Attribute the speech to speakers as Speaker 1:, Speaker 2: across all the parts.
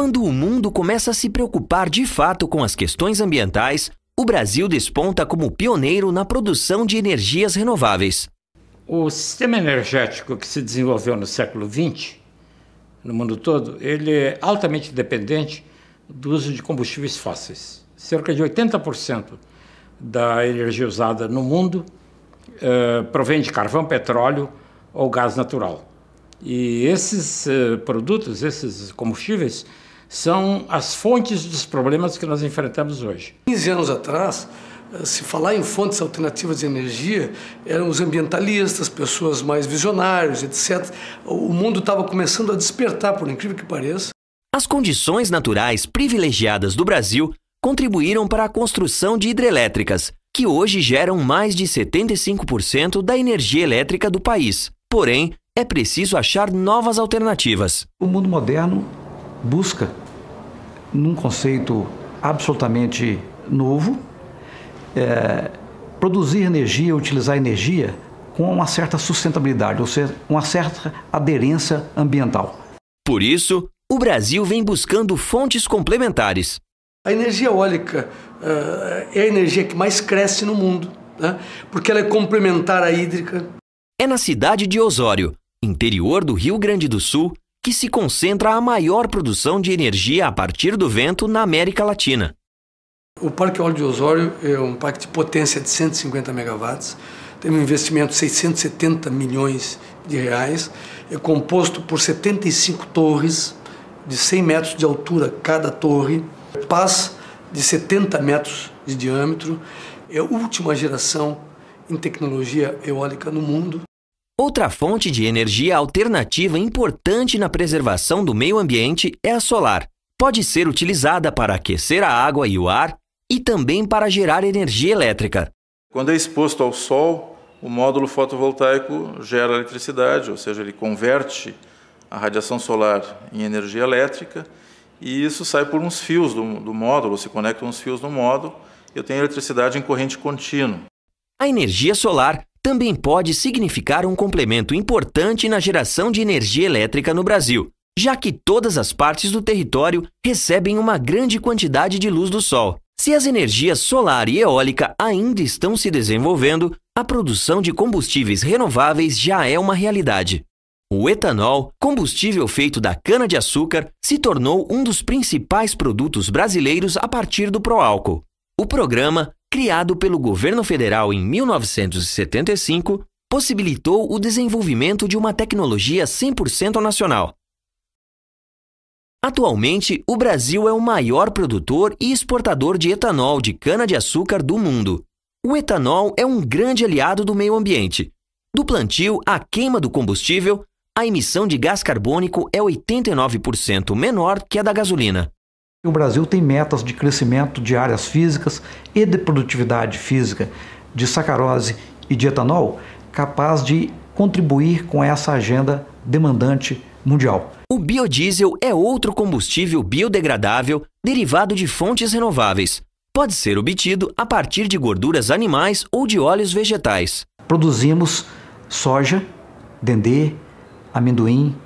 Speaker 1: Quando o mundo começa a se preocupar de fato com as questões ambientais, o Brasil desponta como pioneiro na produção de energias renováveis.
Speaker 2: O sistema energético que se desenvolveu no século XX, no mundo todo, ele é altamente dependente do uso de combustíveis fósseis. Cerca de 80% da energia usada no mundo eh, provém de carvão, petróleo ou gás natural. E esses eh, produtos, esses combustíveis, são as fontes dos problemas que nós enfrentamos hoje. 15
Speaker 3: anos atrás, eh, se falar em fontes alternativas de energia, eram os ambientalistas, pessoas mais visionárias, etc. O mundo estava começando a despertar, por incrível que
Speaker 1: pareça. As condições naturais privilegiadas do Brasil contribuíram para a construção de hidrelétricas, que hoje geram mais de 75% da energia elétrica do país. Porém, é preciso achar novas alternativas. O
Speaker 2: mundo moderno busca, num conceito absolutamente novo, é, produzir energia, utilizar energia com uma certa sustentabilidade, ou seja, uma certa aderência ambiental. Por isso,
Speaker 1: o Brasil vem buscando
Speaker 2: fontes complementares. A energia eólica
Speaker 3: uh,
Speaker 1: é a energia que mais cresce no mundo, né? porque ela é complementar à hídrica. É na cidade de Osório, interior do Rio Grande do Sul, que se concentra a maior produção de energia a partir do vento na América Latina.
Speaker 3: O Parque eólico de Osório é um parque de potência de 150 megawatts, tem um investimento de 670 milhões de reais, é composto por 75 torres de 100 metros de altura cada torre, paz de 70 metros de diâmetro, é a última geração em tecnologia eólica no mundo.
Speaker 1: Outra fonte de energia alternativa importante na preservação do meio ambiente é a solar. Pode ser utilizada para aquecer a água e o ar e também para gerar energia elétrica.
Speaker 2: Quando é exposto ao sol, o módulo fotovoltaico gera eletricidade, ou seja, ele converte a radiação solar em energia elétrica e isso sai por uns fios do, do módulo, se conecta uns fios no módulo, e eu tenho eletricidade em corrente contínua. A energia solar também pode significar
Speaker 1: um complemento importante na geração de energia elétrica no Brasil, já que todas as partes do território recebem uma grande quantidade de luz do sol. Se as energias solar e eólica ainda estão se desenvolvendo, a produção de combustíveis renováveis já é uma realidade. O etanol, combustível feito da cana-de-açúcar, se tornou um dos principais produtos brasileiros a partir do Proálcool. O programa criado pelo governo federal em 1975, possibilitou o desenvolvimento de uma tecnologia 100% nacional. Atualmente, o Brasil é o maior produtor e exportador de etanol de cana-de-açúcar do mundo. O etanol é um grande aliado do meio ambiente. Do plantio à queima do combustível, a emissão de gás carbônico é 89% menor que a da gasolina.
Speaker 2: O Brasil tem metas de crescimento de áreas físicas e de produtividade física, de sacarose e de etanol, capaz de contribuir com essa agenda demandante mundial. O biodiesel é
Speaker 1: outro combustível biodegradável derivado de fontes renováveis. Pode ser obtido a partir de gorduras animais ou de óleos vegetais.
Speaker 2: Produzimos soja, dendê, amendoim,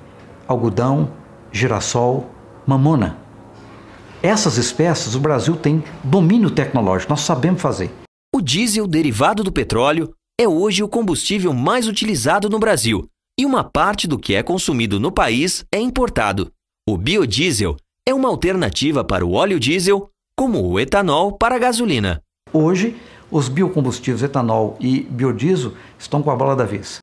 Speaker 2: algodão, girassol, mamona. Essas espécies o Brasil tem domínio tecnológico, nós sabemos fazer.
Speaker 1: O diesel, derivado do petróleo, é hoje o combustível mais utilizado no Brasil e uma parte do que é consumido no país é importado. O biodiesel é uma alternativa para o óleo diesel, como o etanol para a gasolina.
Speaker 2: Hoje, os biocombustíveis etanol e biodiesel estão com a bola da vez.